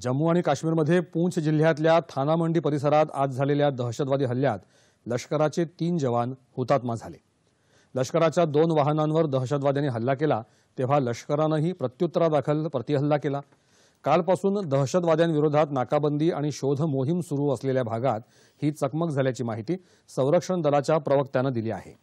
जम्मू आणि काश्मीरमध्ये पूंछ जिल्ह्यातल्या थानामंडी परिसरात आज झालेल्या दहशतवादी हल्ल्यात लष्कराचे तीन जवान हुतात्मा झाले लष्कराच्या दोन वाहनांवर दहशतवाद्यांनी हल्ला केला तेव्हा लष्करानंही प्रत्युत्तरादाखल प्रतिहल्ला केला कालपासून दहशतवाद्यांविरोधात नाकाबंदी आणि शोध मोहीम सुरू असलेल्या भागात ही चकमक झाल्याची माहिती संरक्षण दलाच्या प्रवक्त्यानं दिली आहे